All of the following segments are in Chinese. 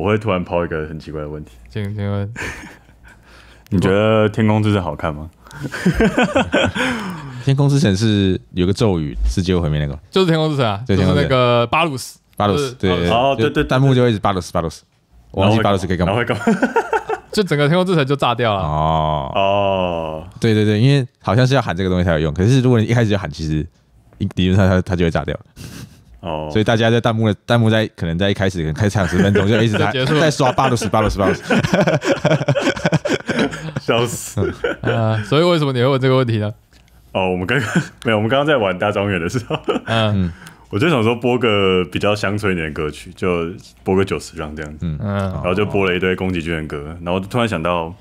我会突然抛一个很奇怪的问题：请请问，你觉得天空之城好看吗？天空之城是有个咒语是界救毁灭那个，就是天空之城啊，就是那个巴鲁斯，巴鲁斯，对，哦，对对，弹幕就一直巴鲁斯巴鲁斯，忘记巴鲁斯可以干嘛干嘛，就整个天空之城就炸掉了。哦哦，对对对，因为好像是要喊这个东西才有用，可是如果你一开始就喊，其实理论上它它就会炸掉。哦，所以大家在弹幕的弹幕在可能在一开始可能开场十分钟就一直在在刷八六十八六十八 笑死！所以为什么你会问这个问题呢？哦，我们刚刚 没有，我们刚刚在玩大庄园的时候，嗯，我就想说播个比较乡村一点的歌曲，就播个九十张这样子，嗯，然后就播了一堆宫崎骏的歌，然后就突然想到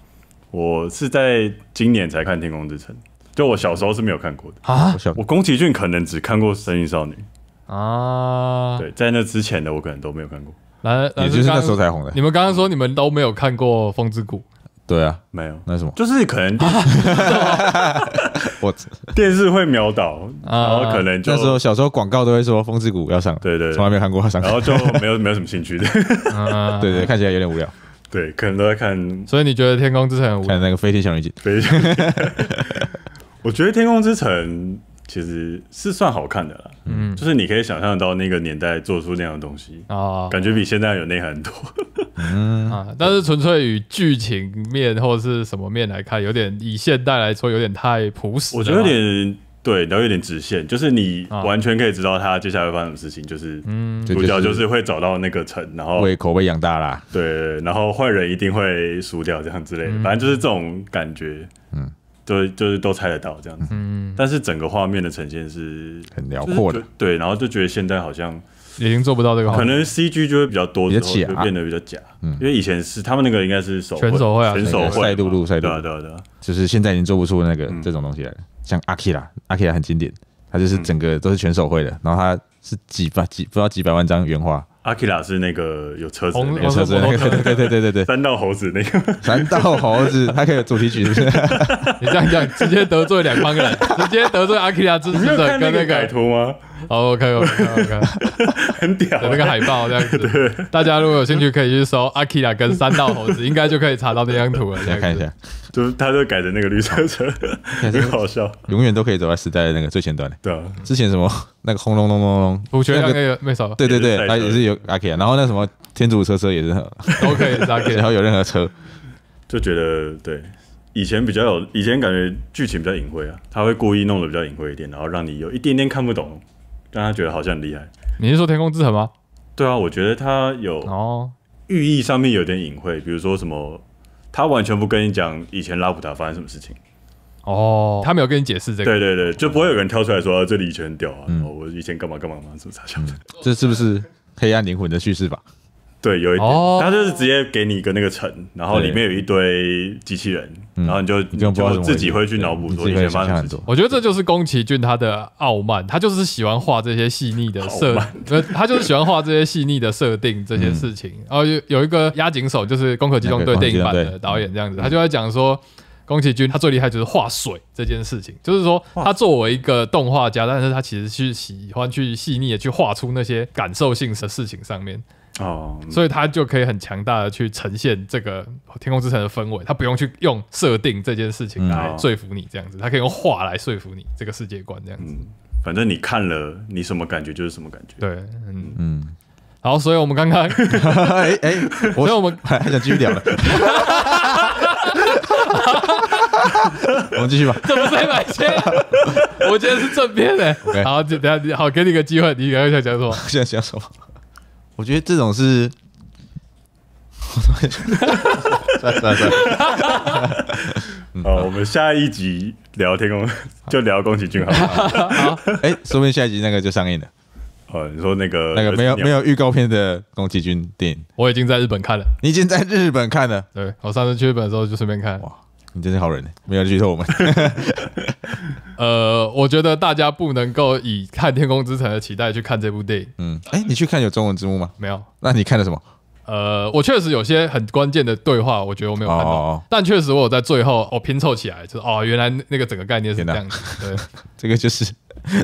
我是在今年才看《天空之城》，就我小时候是没有看过的啊，我宫崎骏可能只看过《声之少女》。啊，对，在那之前的我可能都没有看过，来，也就是那时候才红的。你们刚刚说你们都没有看过《风之谷》，对啊，没有，那什么，就是可能，我 电视会秒然后可能那时候小时候广告都会说《风之谷》要上，对对，从来没有看过，然后就没有没有什么兴趣的，对对，看起来有点无聊，对，可能都在看，所以你觉得《天空之城》看那个《飞天小女警？女警，我觉得《天空之城》。其实是算好看的啦，嗯，就是你可以想象到那个年代做出那样的东西啊，感觉比现在有内涵多，嗯 啊，但是纯粹与剧情面或者是什么面来看，有点以现代来说有点太朴实，我觉得有点对，然后有点直线，就是你完全可以知道他接下来发生什么事情，就是主角就是会找到那个城，然后被口被养大啦，对，然后坏人一定会输掉这样之类的，反正就是这种感觉，嗯。对，就是都猜得到这样子，嗯，但是整个画面的呈现是很辽阔的，对，然后就觉得现在好像已经做不到这个，可能 C G 就会比较多，比较假，就变得比较假，嗯，因为以前是他们那个应该是手全手绘，全手绘，赛璐璐，赛璐璐，对对对，就是现在已经做不出那个这种东西来了，像阿 k 拉，阿 k 拉很经典，他就是整个都是全手绘的，然后他是几百几不知道几百万张原画。阿基拉是那个有车子，有车子，对对对对对对，三道猴子那个，三道猴子，他可以有主题曲，你这样讲，直接得罪两方人，直接得罪阿基拉支持者跟那个歹徒吗？OK OK，OK，很屌的那个海报这样子，大家如果有兴趣可以去搜阿 K a 跟三道猴子，应该就可以查到那张图了。大家看一下，就是他都改成那个绿色车，很好笑。永远都可以走在时代的那个最前端。对啊，之前什么那个轰隆隆隆隆，我觉得那个没少了。对对对，他也是有阿 K a 然后那什么天竺车车也是 OK，然后有任何车就觉得对，以前比较有，以前感觉剧情比较隐晦啊，他会故意弄得比较隐晦一点，然后让你有一点点看不懂。但他觉得好像很厉害。你是说《天空之城吗？对啊，我觉得他有哦，寓意上面有点隐晦。比如说什么，他完全不跟你讲以前拉普达发生什么事情。哦，他没有跟你解释这个。对对对，就不会有人挑出来说这里以前很屌啊，我以前干嘛干嘛干嘛什么啥样的。这是不是黑暗灵魂的叙事法？对，有一点，他就是直接给你一个那个城，然后里面有一堆机器人，然后你就你就自己会去脑补所一些方案。我觉得这就是宫崎骏他的傲慢，他就是喜欢画这些细腻的设，他就是喜欢画这些细腻的设定这些事情。然后有有一个压紧手，就是攻壳机动队》电影版的导演这样子，他就在讲说，宫崎骏他最厉害就是画水这件事情，就是说他作为一个动画家，但是他其实去喜欢去细腻的去画出那些感受性的事情上面。哦，所以他就可以很强大的去呈现这个天空之城的氛围，他不用去用设定这件事情来说服你这样子，他可以用话来说服你这个世界观这样子。反正你看了，你什么感觉就是什么感觉。对，嗯嗯。好，所以我们刚刚，哎哎，所以我们还 想继续聊了。我们继续吧。怎么黑买线？我觉得是正片嘞。好，就等下好，给你个机会，你赶快想讲什么？现在讲什么？我觉得这种是，算算算！好，我们下一集聊天空，就聊宫崎骏好了。哎，说不定下一集那个就上映了。哦，你说那个那个没有没有预告片的宫崎骏电影，我已经在日本看了。你已经在日本看了？对，我上次去日本的时候就顺便看。你真是好人，没有剧透我们。呃，我觉得大家不能够以看《天空之城》的期待去看这部电影。嗯，哎，你去看有中文字幕吗？没有。那你看的什么？呃，我确实有些很关键的对话，我觉得我没有看到。但确实，我有在最后我拼凑起来是哦，原来那个整个概念是这样子。对，这个就是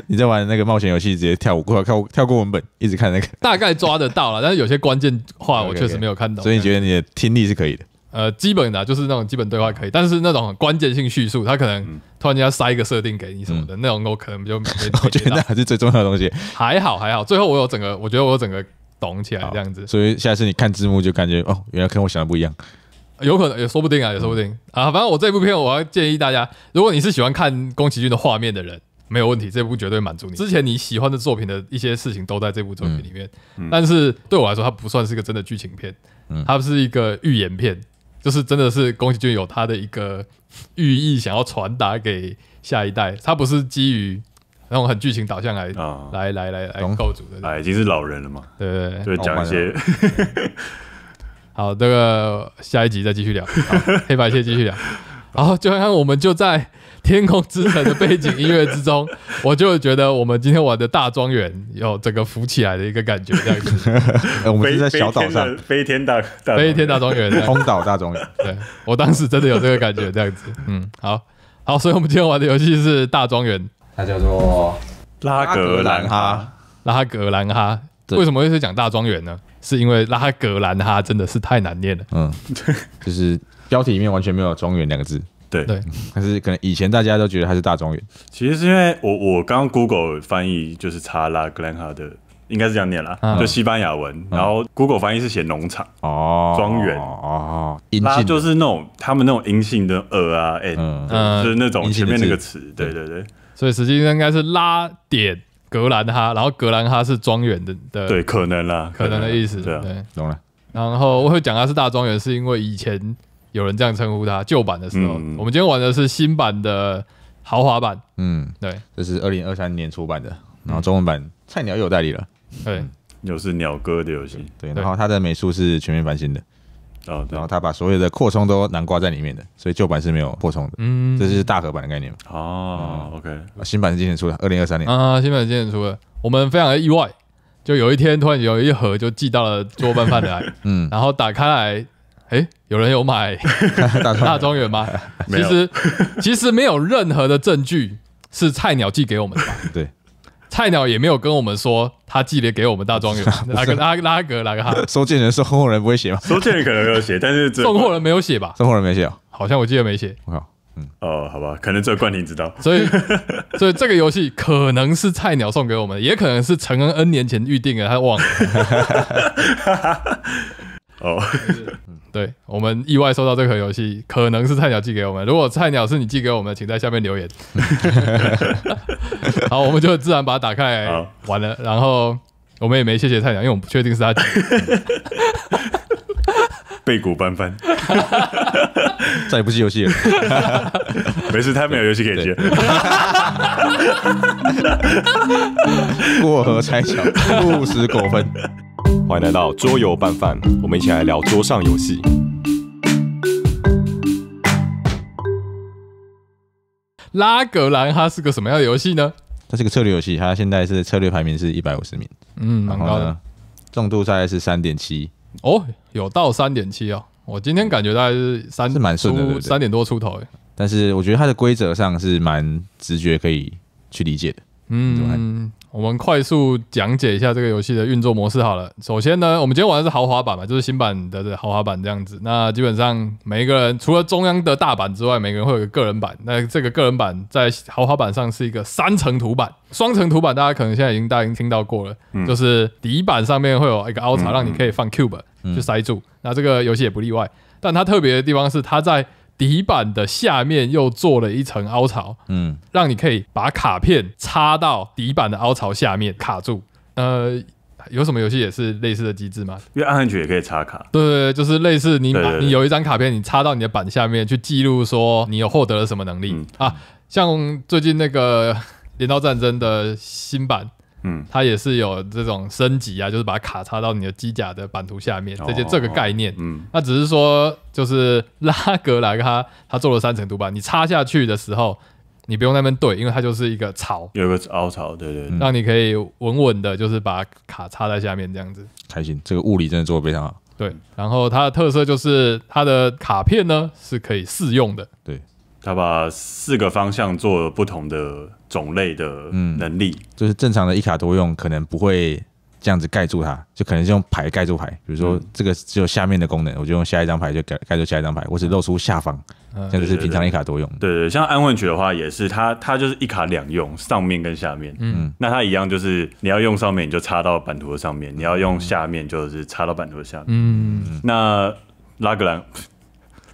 你在玩那个冒险游戏，直接跳过、跳跳过文本，一直看那个，大概抓得到了。但是有些关键话，我确实没有看懂。所以你觉得你的听力是可以的？呃，基本的就是那种基本对话可以，但是那种关键性叙述，他可能突然间塞一个设定给你什么的，那种我可能就没。我觉得那还是最重要的东西。还好还好，最后我有整个，我觉得我有整个懂起来这样子。所以下次你看字幕就感觉哦，原来跟我想的不一样。有可能也说不定啊，也说不定啊。反正我这部片，我要建议大家，如果你是喜欢看宫崎骏的画面的人，没有问题，这部绝对满足你。之前你喜欢的作品的一些事情都在这部作品里面。但是对我来说，它不算是一个真的剧情片，它是一个预言片。就是真的是，宫崎骏有他的一个寓意，想要传达给下一代。他不是基于那种很剧情导向来来来来来构组的，哎，已经是老人了嘛，对对对？就讲一些。好，这个下一集再继续聊，黑白线继续聊。然后就像我们就在天空之城的背景音乐之中，我就觉得我们今天玩的大庄园有整个浮起来的一个感觉，这样子。我们是在小岛上，飞天大飞天大庄园，空岛大庄园。对，我当时真的有这个感觉，这样子。嗯，好好，所以我们今天玩的游戏是大庄园，它叫做拉格兰哈，拉格兰哈。为什么会是讲大庄园呢？是因为拉格兰哈真的是太难念了。嗯，对，就是。标题里面完全没有“庄园”两个字，对对，但是可能以前大家都觉得它是大庄园。其实是因为我我刚 Google 翻译就是查拉格 g 哈 n a 的，应该是这样念了，就西班牙文。然后 Google 翻译是写农场哦，庄园哦，拉就是那种他们那种阴性的呃啊嗯、就是那种前面那个词，对对对。所以实际上应该是拉点格兰哈，然后格兰哈是庄园的的，对，可能啦，可能的意思，对，懂了。然后我会讲它是大庄园，是因为以前。有人这样称呼它，旧版的时候，我们今天玩的是新版的豪华版。嗯，对，这是二零二三年出版的，然后中文版菜鸟又有代理了，对，又是鸟哥的游戏，对，然后它的美术是全面翻新的，然后然后他把所有的扩充都囊括在里面的，所以旧版是没有扩充的，嗯，这是大盒版的概念。哦，OK，新版是今年出的，二零二三年啊，新版今年出了，我们非常的意外，就有一天突然有一盒就寄到了桌办饭来，嗯，然后打开来。哎，有人有买 大庄园吗？其实其实没有任何的证据是菜鸟寄给我们的。对，菜鸟也没有跟我们说他寄了给我们大庄园。拉 格拉格拉格，收件人是送货人不会写吗？收件人可能有写，但是送货人没有写吧？送货人没写，好像我记得没写。我靠，嗯，哦，好吧，可能只有冠廷知道。所以所以这个游戏可能是菜鸟送给我们的，也可能是陈恩恩年前预定的，他忘。了。哦，对我们意外收到这款游戏，可能是菜鸟寄给我们。如果菜鸟是你寄给我们的，请在下面留言。好，我们就自然把它打开，完了，然后我们也没谢谢菜鸟，因为我们不确定是他。背骨翻翻，再也不是游戏了。没事，他没有游戏可以接。过河拆桥，不识果分。欢迎来到桌游拌饭，我们一起来聊桌上游戏。拉格兰它是个什么样的游戏呢？它是个策略游戏，它现在是策略排名是一百五十名，嗯，蛮高的。重度大概是三点七，哦，有到三点七哦。我今天感觉大概是三，是蛮顺的，三点多出头哎。但是我觉得它的规则上是蛮直觉可以去理解的，嗯。我们快速讲解一下这个游戏的运作模式好了。首先呢，我们今天玩的是豪华版嘛，就是新版的豪华版这样子。那基本上每一个人除了中央的大版之外，每个人会有个人版。那这个个人版在豪华版上是一个三层图版，双层图版大家可能现在已经大家已经听到过了，就是底板上面会有一个凹槽，让你可以放 cube 去塞住。那这个游戏也不例外，但它特别的地方是它在。底板的下面又做了一层凹槽，嗯，让你可以把卡片插到底板的凹槽下面卡住。呃，有什么游戏也是类似的机制吗？因为暗黑曲也可以插卡。对对，就是类似你你有一张卡片，你插到你的板下面去记录说你有获得了什么能力啊？像最近那个《镰刀战争》的新版。嗯，它也是有这种升级啊，就是把卡插到你的机甲的版图下面，这些这个概念。嗯，那只是说，就是拉格来他他做了三层图板，你插下去的时候，你不用那边对，因为它就是一个槽，有个凹槽，对对，让你可以稳稳的，就是把卡插在下面这样子。开心，这个物理真的做的非常好。对，然后它的特色就是它的卡片呢是可以试用的。对。他把四个方向做了不同的种类的能力，就是正常的一卡多用，可能不会这样子盖住它，就可能是用牌盖住牌，比如说这个只有下面的功能，我就用下一张牌就盖盖住下一张牌，我只露出下方，这样子是平常一卡多用。对对，像安问曲的话也是，它它就是一卡两用，上面跟下面。嗯，那它一样就是你要用上面，你就插到版图的上面；你要用下面，就是插到版图的下面。嗯，那拉格兰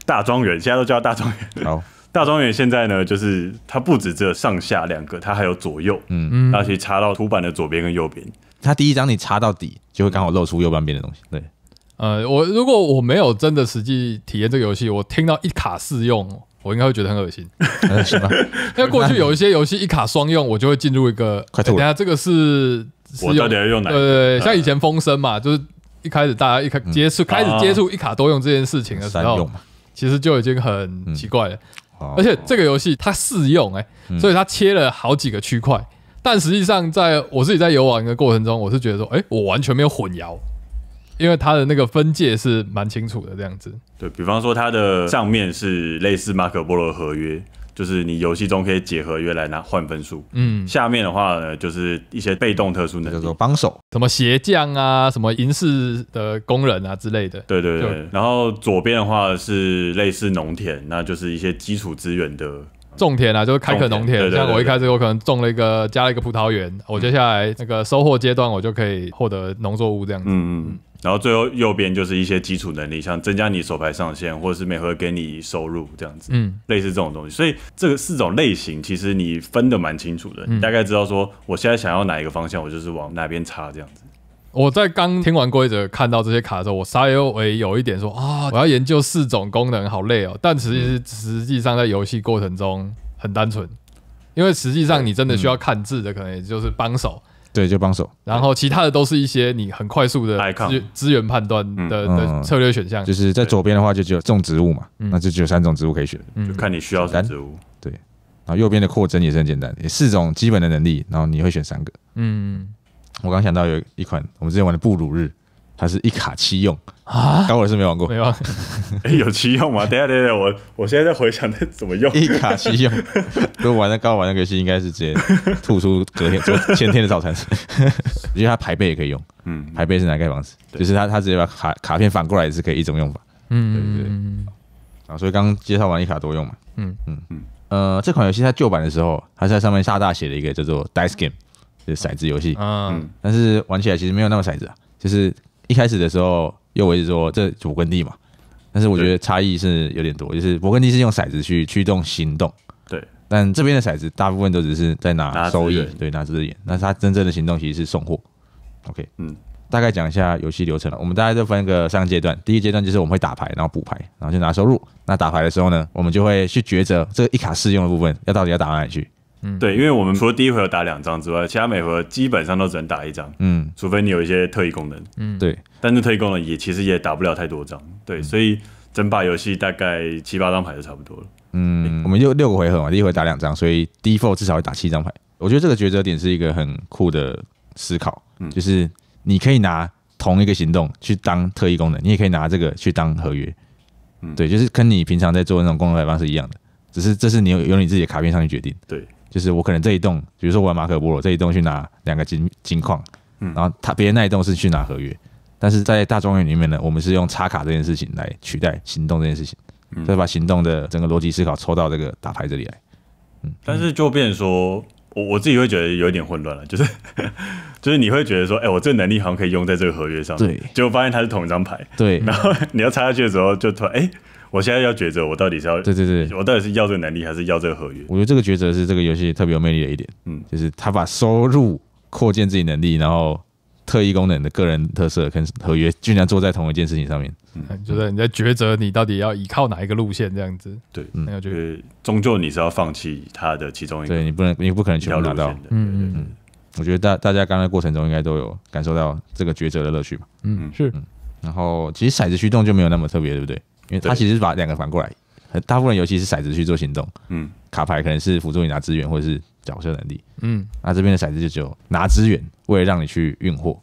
大庄园现在都叫大庄园。好。大庄园现在呢，就是它不止这上下两个，它还有左右，嗯嗯，那去插到图版的左边跟右边，它第一张你插到底，就会刚好露出右半边的东西。对，呃，我如果我没有真的实际体验这个游戏，我听到一卡四用，我应该会觉得很恶心，很心啊！因为过去有一些游戏一卡双用，我就会进入一个快吐。等下这个是，我到底要用哪？对对对，像以前风声嘛，就是一开始大家一开接触，开始接触一卡多用这件事情的时候，其实就已经很奇怪了。而且这个游戏它试用哎，所以它切了好几个区块，但实际上在我自己在游玩的过程中，我是觉得说，哎，我完全没有混淆，因为它的那个分界是蛮清楚的这样子。对比方说，它的上面是类似马可波罗合约。就是你游戏中可以解合约来拿换分数。嗯，下面的话呢，就是一些被动特殊能力叫做帮手，什么鞋匠啊，什么银饰的工人啊之类的。对对对。然后左边的话是类似农田，那就是一些基础资源的种田啊，就是开垦农田。像我一开始我可能种了一个加了一个葡萄园，我接下来那个收获阶段我就可以获得农作物这样子。嗯嗯。然后最后右边就是一些基础能力，像增加你手牌上限，或者是每回合给你收入这样子，嗯，类似这种东西。所以这个四种类型其实你分的蛮清楚的，你大概知道说我现在想要哪一个方向，我就是往哪边插这样子。我在刚听完规则、看到这些卡的时候，我稍微有一点说啊，我要研究四种功能，好累哦。但其实实际上在游戏过程中很单纯，因为实际上你真的需要看字的，可能也就是帮手。对，就帮手，然后其他的都是一些你很快速的资资源判断的的策略选项。就是在左边的话，就只有种植物嘛，那就只有三种植物可以选，就看你需要三物。对，然后右边的扩增也是很简单，四种基本的能力，然后你会选三个。嗯，我刚想到有一款我们之前玩的布鲁日。它是一卡七用啊！刚我是没玩过，没有，有七用吗？等下，等下，我我现在在回想那怎么用一卡七用。我 玩的刚玩那个游戏，应该是直接吐出隔天昨前天的早餐。因为它排背也可以用，嗯，排背是哪盖房子？就是它，它直接把卡卡片反过来也是可以一种用法，嗯，对对对。啊，所以刚介绍完一卡多用嘛，嗯嗯嗯，呃，这款游戏在旧版的时候，它在上面下大写了一个叫做 Dice Game，就是骰子游戏，嗯，但是玩起来其实没有那么骰子啊，就是。一开始的时候又维持说这主根利嘛，但是我觉得差异是有点多，就是勃艮利是用骰子去驱动行动，对，但这边的骰子大部分都只是在拿收益，对，拿资源，那他真正的行动其实是送货。OK，嗯，大概讲一下游戏流程了，我们大家就分个三个阶段，第一阶段就是我们会打牌，然后补牌，然后就拿收入。那打牌的时候呢，我们就会去抉择这个一卡适用的部分要到底要打哪里去。嗯，对，因为我们除了第一回合打两张之外，其他每回合基本上都只能打一张，嗯，除非你有一些特异功能，嗯，对，但是特异功能也其实也打不了太多张，对，所以整把游戏大概七八张牌就差不多了，嗯，我们就六个回合嘛，第一回打两张，所以 d e f t 至少会打七张牌，我觉得这个抉择点是一个很酷的思考，就是你可以拿同一个行动去当特异功能，你也可以拿这个去当合约，嗯，对，就是跟你平常在做那种功能开方是一样的，只是这是你有有你自己的卡片上去决定，对。就是我可能这一栋，比如说我马可波罗这一栋去拿两个金金矿，嗯，然后他别人那一栋是去拿合约，但是在大庄园里面呢，我们是用插卡这件事情来取代行动这件事情，嗯，再把行动的整个逻辑思考抽到这个打牌这里来，嗯，但是就变说，我我自己会觉得有一点混乱了，就是 就是你会觉得说，哎，我这个能力好像可以用在这个合约上，对，结果发现它是同一张牌，对，然后你要插下去的时候就然，哎。我现在要抉择，我到底是要对对对，我到底是要这个能力还是要这个合约？我觉得这个抉择是这个游戏特别有魅力的一点。嗯，就是他把收入扩建自己能力，然后特异功能的个人特色跟合约，居然做在同一件事情上面。嗯，就是你在抉择，你到底要依靠哪一个路线？这样子。对，个就是终究你是要放弃他的其中一个。对你不能，你不可能全拿到。嗯嗯嗯。我觉得大大家刚才过程中应该都有感受到这个抉择的乐趣吧？嗯，是。然后其实骰子驱动就没有那么特别，对不对？因为他其实把两个反过来，大部分尤其是骰子去做行动，嗯，卡牌可能是辅助你拿资源或者是角色能力，嗯，那这边的骰子就只有拿资源，为了让你去运货，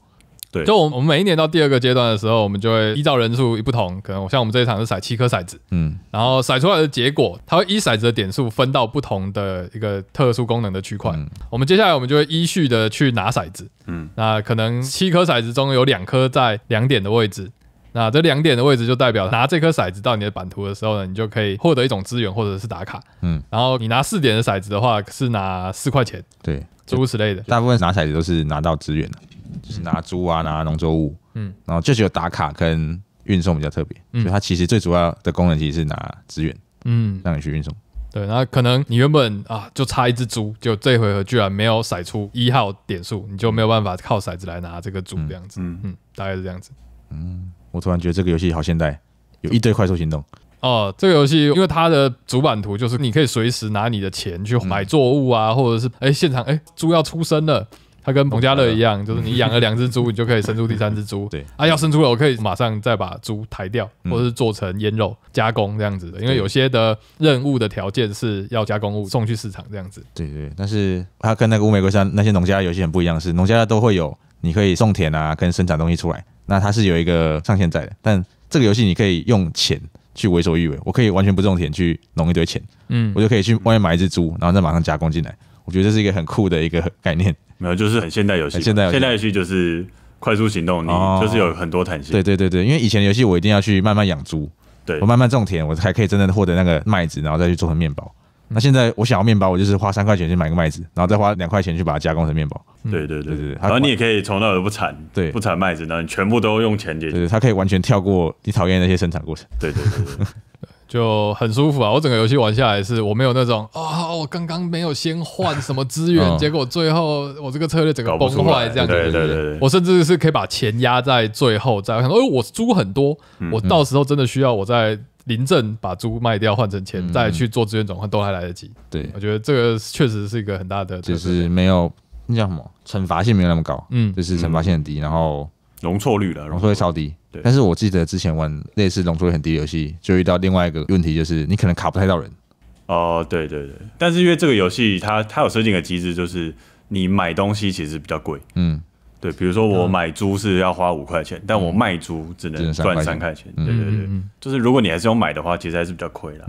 对，就我我们每一年到第二个阶段的时候，我们就会依照人数不同，可能我像我们这一场是骰七颗骰子，嗯，然后骰出来的结果，它会依骰子的点数分到不同的一个特殊功能的区块，我们接下来我们就会依序的去拿骰子，嗯，那可能七颗骰子中有两颗在两点的位置。那这两点的位置就代表拿这颗骰子到你的版图的时候呢，你就可以获得一种资源或者是打卡。嗯，然后你拿四点的骰子的话是拿四块钱。对，诸如此类的，大部分拿骰子都是拿到资源的，就是拿猪啊，拿农作物。嗯，然后就只有打卡跟运送比较特别。嗯，所以它其实最主要的功能其实是拿资源，嗯，让你去运送。对，那可能你原本啊就差一只猪，就这回合居然没有骰出一号点数，你就没有办法靠骰子来拿这个猪这样子。嗯嗯，大概是这样子。嗯。我突然觉得这个游戏好现代，有一堆快速行动。哦，这个游戏因为它的主板图就是你可以随时拿你的钱去买作物啊，或者是哎现场哎猪要出生了，它跟农家乐一样，就是你养了两只猪，你就可以生出第三只猪。对，啊要生出了，我可以马上再把猪抬掉，或者是做成腌肉加工这样子的。因为有些的任务的条件是要加工物送去市场这样子。对对，但是它跟那个乌玫瑰山那些农家游戏很不一样，是农家都会有你可以送田啊，跟生产东西出来。那它是有一个上限在的，但这个游戏你可以用钱去为所欲为。我可以完全不种田去弄一堆钱，嗯，我就可以去外面买一只猪，然后再马上加工进来。我觉得这是一个很酷的一个概念，没有，就是很现代游戏。现代游戏就是快速行动，你就是有很多弹性。对对对对，因为以前的游戏我一定要去慢慢养猪，对我慢慢种田，我才可以真的获得那个麦子，然后再去做成面包。那现在我想要面包，我就是花三块钱去买个麦子，然后再花两块钱去把它加工成面包。对对对对然后你也可以从那儿不产，对，不产麦子呢，你全部都用钱解决。对，它可以完全跳过你讨厌那些生产过程。对对对 就很舒服啊！我整个游戏玩下来，是我没有那种啊，我刚刚没有先换什么资源，结果最后我这个策略整个崩坏这样子。对对对对，我甚至是可以把钱压在最后，在看，哎，我租很多，我到时候真的需要我在。临阵把猪卖掉换成钱，再去做资源转换，都还来得及。对，我觉得这个确实是一个很大的，就是没有叫什么惩罚性没有那么高，嗯，就是惩罚性很低，然后容错率了，容错率超低。对，但是我记得之前玩类似容错率很低的游戏，就遇到另外一个问题，就是你可能卡不太到人。哦，对对对，但是因为这个游戏它它有设定的机制，就是你买东西其实比较贵，嗯。对，比如说我买猪是要花五块钱，但我卖猪只能赚三块钱。对对对，就是如果你还是要买的话，其实还是比较亏了。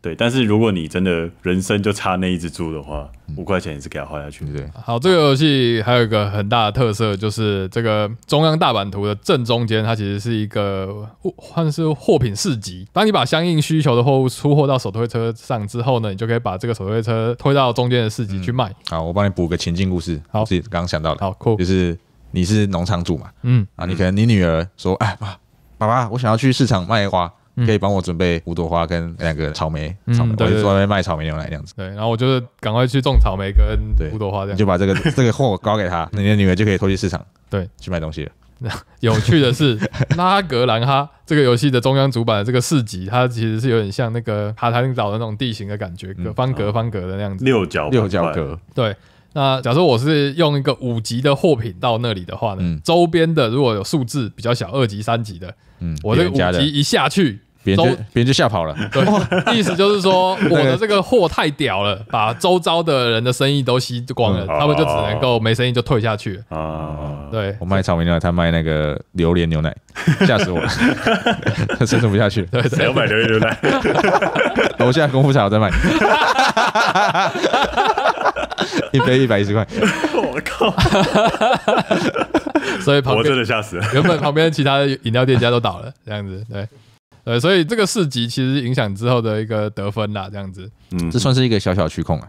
对，但是如果你真的人生就差那一只猪的话，五块钱也是给它花下去。对，好，这个游戏还有一个很大的特色，就是这个中央大版图的正中间，它其实是一个货，算是货品市集。当你把相应需求的货物出货到手推车上之后呢，你就可以把这个手推车推到中间的市集去卖。好，我帮你补个前进故事。好，是刚刚想到了。好酷，就是。你是农场主嘛？嗯啊，你可能你女儿说：“哎爸爸爸，我想要去市场卖花，可以帮我准备五朵花跟两个草莓，草莓我外面卖草莓牛奶这样子。”对，然后我就是赶快去种草莓跟五朵花这样，就把这个 这个货交给他，你的女儿就可以拖去市场对去卖东西了。有趣的是，拉 格兰哈这个游戏的中央主板的这个市集，它其实是有点像那个卡塔林岛的那种地形的感觉，方格方格的那样子，六角六角格对。那假如说我是用一个五级的货品到那里的话呢？周边的如果有数字比较小二级、三级的，嗯，我这五级一下去，别人就别人就吓跑了。对，意思就是说我的这个货太屌了，把周遭的人的生意都吸光了，他们就只能够没生意就退下去。啊，对，我卖草莓牛奶，他卖那个榴莲牛奶，吓死我了，生存不下去。对，谁买榴莲牛奶？我现在功夫茶我在卖。一杯一百一十块，我靠！所以旁边我真的吓死了。原本旁边其他饮料店家都倒了，这样子，对，呃，所以这个四级其实影响之后的一个得分啦，这样子，嗯，这算是一个小小虚空啊，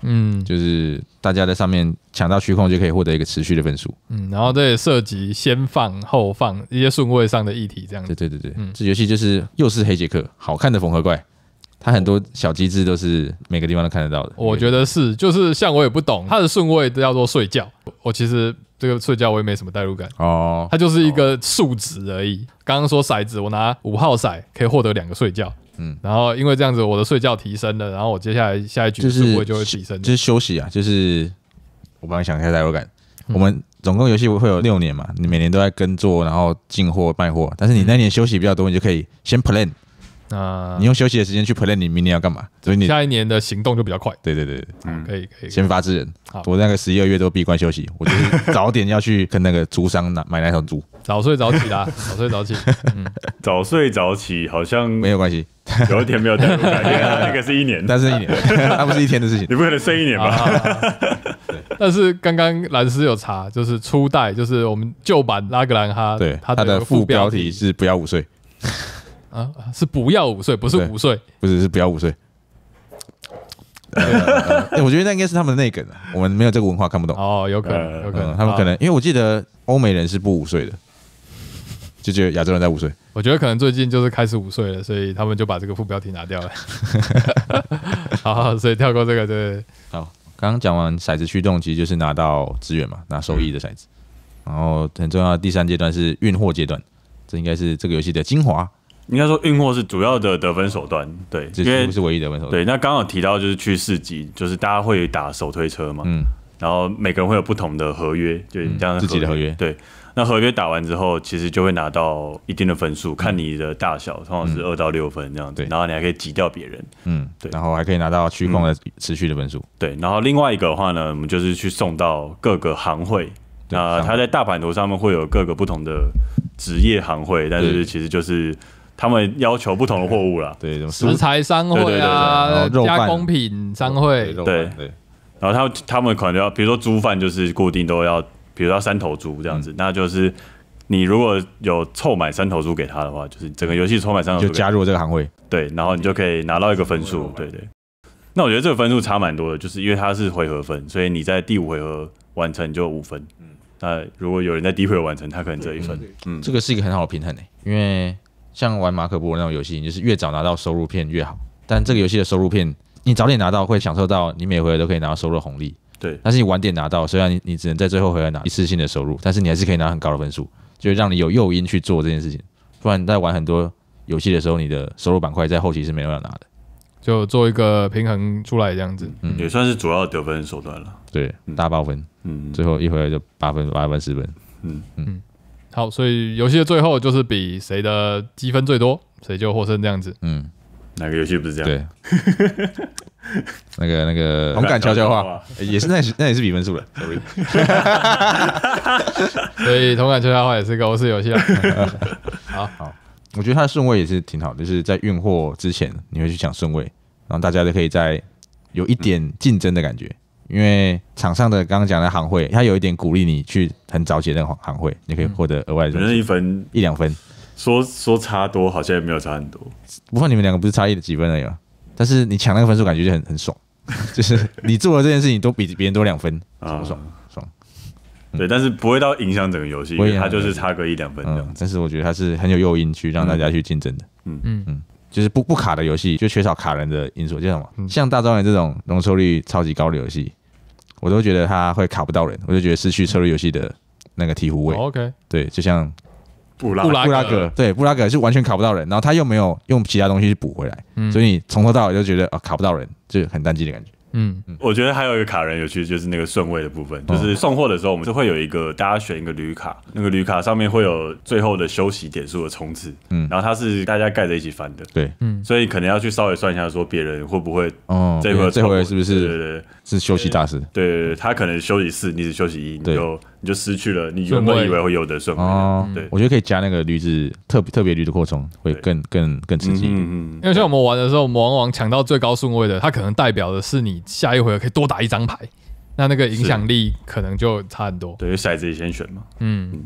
嗯，就是大家在上面抢到虚空就可以获得一个持续的分数，嗯，然后这也涉及先放后放一些顺位上的议题，这样子，对对对对，这游戏就是又是黑杰克，好看的缝合怪。它很多小机制都是每个地方都看得到的，我觉得是，就是像我也不懂，它的顺位叫做睡觉，我其实这个睡觉我也没什么代入感哦，它就是一个数值而已。刚刚说骰子，我拿五号骰可以获得两个睡觉，嗯，然后因为这样子我的睡觉提升了，然后我接下来下一局就会就会提升，就是休息啊，就是我帮你想一下代入感，我们总共游戏会有六年嘛，你每年都在耕作，然后进货卖货，但是你那年休息比较多，你就可以先 plan。那，你用休息的时间去 p l a n 你明年要干嘛？所以你下一年的行动就比较快。对对对嗯，可以可以，先发制人。好，我那个十一二月都闭关休息，我就是 早点要去跟那个猪商拿买那头猪。早睡早起啦，早睡早起，早睡早起好像没有关系，有一天没有改变。那个是一年，但是一年，那不是一天的事情。你不可能睡一年吧？但是刚刚兰斯有查，就是初代，就是我们旧版拉格兰哈，对，它的副标题是不要午睡。啊，是不要午睡，不是午睡，不是是不要午睡。我觉得那应该是他们的内梗我们没有这个文化看不懂。哦，有可能，有可能，他们可能因为我记得欧美人是不午睡的，就觉得亚洲人在午睡。我觉得可能最近就是开始午睡了，所以他们就把这个副标题拿掉了。好，所以跳过这个对。好，刚刚讲完骰子驱动，其实就是拿到资源嘛，拿收益的骰子。然后很重要，第三阶段是运货阶段，这应该是这个游戏的精华。应该说运货是主要的得分手段，对，只因为是唯一得分手段。对，那刚好提到就是去市集，就是大家会打手推车嘛，嗯，然后每个人会有不同的合约，对，这样的合约，对。那合约打完之后，其实就会拿到一定的分数，看你的大小，通常是二到六分这样，对。然后你还可以挤掉别人，嗯，对。然后还可以拿到区控的持续的分数，对。然后另外一个的话呢，我们就是去送到各个行会，那它在大版图上面会有各个不同的职业行会，但是其实就是。他们要求不同的货物啦，食材商会啊，加工品商会，对对。然后他他们可能要，比如说猪饭就是固定都要，比如说三头猪这样子，那就是你如果有凑满三头猪给他的话，就是整个游戏凑满三头就加入这个行会，对，然后你就可以拿到一个分数，对对。那我觉得这个分数差蛮多的，就是因为它是回合分，所以你在第五回合完成就五分，嗯，那如果有人在第一回完成，他可能得一分，嗯，这个是一个很好的平衡诶，因为。像玩马可波罗那种游戏，你就是越早拿到收入片越好。但这个游戏的收入片，你早点拿到会享受到你每回都可以拿到收入红利。对，但是你晚点拿到，虽然你你只能在最后回来拿一次性的收入，但是你还是可以拿很高的分数，就让你有诱因去做这件事情。不然你在玩很多游戏的时候，你的收入板块在后期是没办法拿的。就做一个平衡出来这样子，嗯，也算是主要得分手段了。对，大爆分，嗯，最后一回就八分、八分、十分，嗯嗯。好，所以游戏的最后就是比谁的积分最多，谁就获胜这样子。嗯，哪个游戏不是这样？对，那个那个同感悄悄话 也是那是那也是比分数的。所以同感悄悄话也是欧式游戏。好好，我觉得它的顺位也是挺好，就是在运货之前你会去抢顺位，然后大家都可以在有一点竞争的感觉。因为场上的刚刚讲的行会，他有一点鼓励你去很早解那个行行会，你可以获得额外的，反一分一两分，说说差多好像也没有差很多，不过你们两个不是差异的几分而已嘛？但是你抢那个分数感觉就很很爽，就是你做了这件事情都比别人多两分，爽爽爽，对，但是不会到影响整个游戏，因为它就是差个一两分，这样、但是我觉得它是很有诱因去让大家去竞争的，嗯嗯嗯，就是不不卡的游戏就缺少卡人的因素，就什么？像大庄园这种容错率超级高的游戏。我都觉得他会卡不到人，我就觉得失去策略游戏的那个鹈鹕位。OK，对，就像布拉布拉格，对，布拉格是完全卡不到人，然后他又没有用其他东西去补回来，所以从头到尾就觉得啊卡不到人，就是很单机的感觉。嗯，我觉得还有一个卡人有趣就是那个顺位的部分，就是送货的时候我们是会有一个大家选一个旅卡，那个旅卡上面会有最后的休息点数的冲刺，然后它是大家盖在一起翻的。对，嗯，所以可能要去稍微算一下说别人会不会这回这回是不是。是休息大师，对他可能休息四，你只休息一，你就你就失去了，你原本以为会有的顺位。对，我觉得可以加那个驴子特特别驴的扩充，会更更更刺激。嗯嗯，因为像我们玩的时候，往往抢到最高顺位的，他可能代表的是你下一回可以多打一张牌，那那个影响力可能就差很多。对，于骰子也先选嘛。嗯嗯，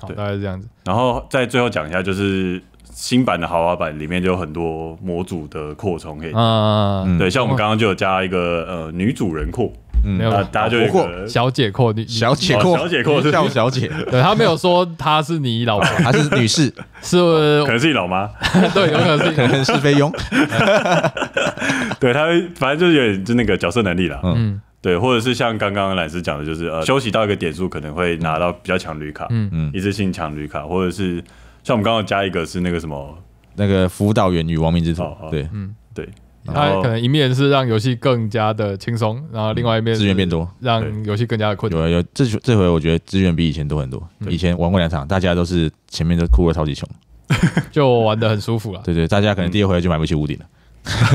好，大概是这样子。然后在最后讲一下，就是。新版的豪华版里面就有很多模组的扩充，可以啊，对，像我们刚刚就有加一个呃女主人扩，嗯，大家就小姐扩，女小姐扩，小姐扩叫小姐，对她没有说她是你老婆还是女士，是可能是老妈，对，有可能是可能是菲佣，对他反正就是就那个角色能力啦，嗯，对，或者是像刚刚懒师讲的，就是呃休息到一个点数可能会拿到比较强旅卡，嗯嗯，一次性抢旅卡，或者是。像我们刚刚加一个是那个什么，那个辅导员与亡命之徒，对，嗯，对，它可能一面是让游戏更加的轻松，然后另外一面资源变多，让游戏更加的困难。有有，这这回我觉得资源比以前多很多。以前玩过两场，大家都是前面都哭的超级穷，就玩的很舒服了。对对，大家可能第一回就买不起屋顶了。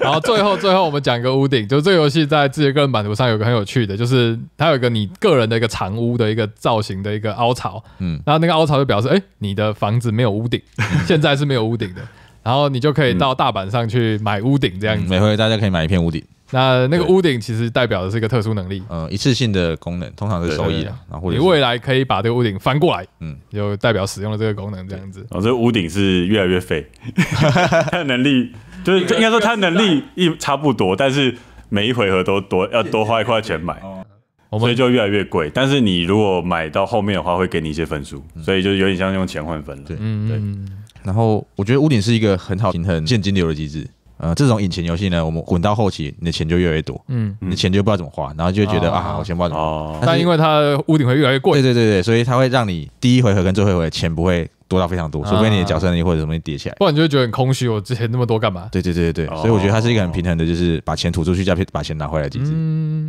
然后最后最后我们讲一个屋顶，就是这游戏在自己个人版图上有个很有趣的，就是它有一个你个人的一个长屋的一个造型的一个凹槽，嗯，然后那个凹槽就表示，哎，你的房子没有屋顶，现在是没有屋顶的，然后你就可以到大阪上去买屋顶这样子，每回大家可以买一片屋顶。那那个屋顶其实代表的是一个特殊能力，嗯，一次性的功能，通常是收益啊，然后你未来可以把这个屋顶翻过来，嗯，就代表使用了这个功能这样子。哦，这屋顶是越来越废，它能力就是应该说它能力一差不多，但是每一回合都多要多花一块钱买，所以就越来越贵。但是你如果买到后面的话，会给你一些分数，所以就有点像用钱换分了。对，嗯对。然后我觉得屋顶是一个很好平衡现金流的机制。呃，这种引擎游戏呢，我们滚到后期，你的钱就越来越多，嗯，你钱就不知道怎么花，然后就觉得啊，我钱不知道怎么花，但因为它屋顶会越来越贵，对对对对，所以它会让你第一回合跟最后一回钱不会。多到非常多，除非你的角色能力或者什么叠起来，不然你就会觉得很空虚。我之前那么多干嘛？对对对对对，所以我觉得它是一个很平衡的，就是把钱吐出去加把钱拿回来机制。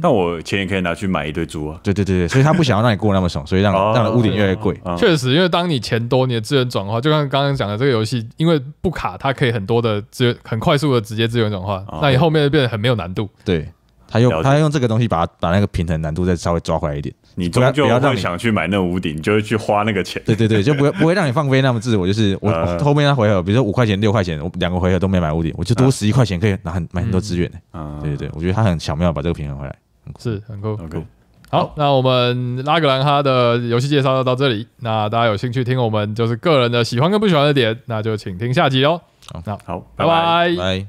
那我钱也可以拿去买一堆猪啊。对对对对，所以他不想要让你过那么爽，所以让让屋顶越来越贵。确实，因为当你钱多，你的资源转化，就像刚刚讲的这个游戏，因为不卡，它可以很多的资源很快速的直接资源转化，那你后面变得很没有难度。对。他用他用这个东西把把那个平衡难度再稍微抓回来一点，你终究不会想去买那屋顶，你就会去花那个钱。对对对，就不会不会让你放飞那么自我。就是我后面那回合，比如说五块钱六块钱，我两个回合都没买屋顶，我就多十一块钱可以拿很买很多资源。对对对，我觉得他很巧妙把这个平衡回来，是很酷。好，那我们拉格兰哈的游戏介绍就到这里。那大家有兴趣听我们就是个人的喜欢跟不喜欢的点，那就请听下集哦。好，那好，拜拜拜。